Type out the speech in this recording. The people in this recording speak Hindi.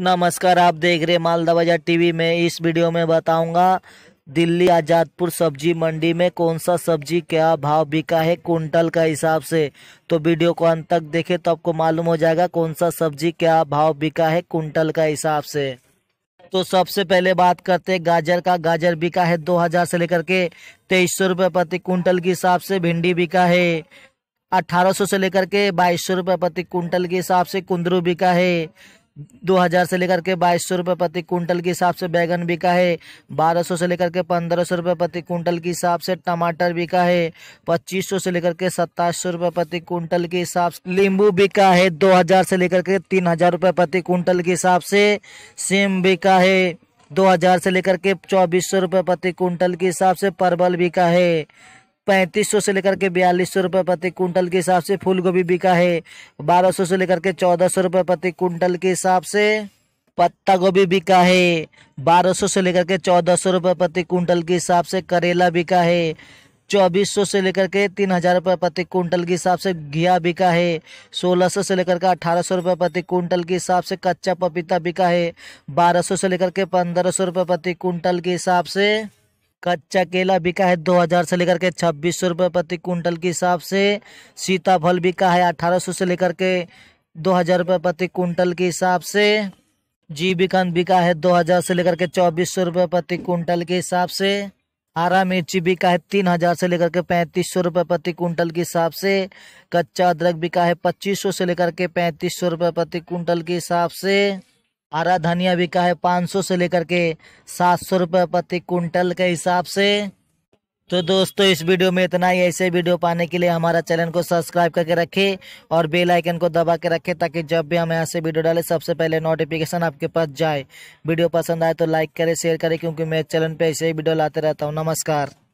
नमस्कार आप देख रहे मालदा बाजार टीवी में इस वीडियो में बताऊंगा दिल्ली आज़ादपुर सब्जी मंडी में कौन सा सब्जी क्या भाव बिका है कुंटल का हिसाब से तो वीडियो को अंत तक देखें तो आपको मालूम हो जाएगा कौन सा सब्जी क्या भाव बिका है कुंटल का हिसाब से तो सबसे पहले बात करते हैं गाजर का गाजर बिका है हजार से लेकर के तेईस सौ रुपये प्रति कुंटल के हिसाब से भिंडी बिका है 1800 से लेकर के बाईस सौ रुपये प्रति कुंटल के हिसाब से कुंदरू बिका है दो हज़ार से लेकर के बाईस सौ रुपये प्रति कुंटल के हिसाब से बैगन बिका है बारह सौ से लेकर के पंद्रह सौ रुपये प्रति कुंटल के हिसाब से टमाटर बिका है पच्चीस सौ से लेकर के सत्ताईस सौ रुपये प्रति कुंटल के हिसाब से नींबू बिका है दो हज़ार से लेकर के तीन हज़ार रुपये प्रति कुंटल के हिसाब से सेम बिका है दो हज़ार से लेकर के चौबीस सौ रुपये प्रति कुंटल के हिसाब से परवल बिका है पैंतीस सौ से लेकर के बयालीस सौ रुपये प्रति कुंटल के हिसाब से फूल गोभी बिका है बारह सौ से लेकर के चौदह सौ रुपये प्रति कुंटल के हिसाब से पत्ता गोभी बिका है बारह सौ से लेकर के चौदह सौ रुपये प्रति कुंटल के हिसाब से करेला बिका है चौबीस सौ से लेकर के तीन हज़ार रुपये प्रति कुंटल के हिसाब से घिया बिका है सोलह सौ से लेकर के अठारह सौ रुपये प्रति कुंटल के हिसाब से कच्चा पपीता बिका है बारह सौ से लेकर के पंद्रह सौ रुपये प्रति कुंटल के हिसाब से कच्चा केला बिका है 2000 से लेकर के छब्बीस सौ रुपये प्रति कुंटल के हिसाब से सीताफल बिका है 1800 से लेकर के 2000 रुपये प्रति कुंटल के हिसाब से जीबीकंद बिका है 2000 से लेकर के चौबीस सौ रुपये प्रति कुंटल के हिसाब से हरा मिर्ची बिका है तीन हजार से लेकर के पैंतीस सौ रुपये प्रति कुंटल के हिसाब से कच्चा अदरक बिका है पच्चीस सौ से लेकर के पैंतीस सौ रुपये प्रति कुंटल के हिसाब से हरा धनिया बिका है पाँच सौ से लेकर के सात सौ रुपये प्रति कुंटल के हिसाब से तो दोस्तों इस वीडियो में इतना ही ऐसे वीडियो पाने के लिए हमारा चैनल को सब्सक्राइब करके रखें और बेल आइकन को दबा के रखें ताकि जब भी हम यहाँ से वीडियो डालें सबसे पहले नोटिफिकेशन आपके पास जाए वीडियो पसंद आए तो लाइक करें शेयर करें क्योंकि मैं चैनल पे ऐसे ही वीडियो लाते रहता हूँ नमस्कार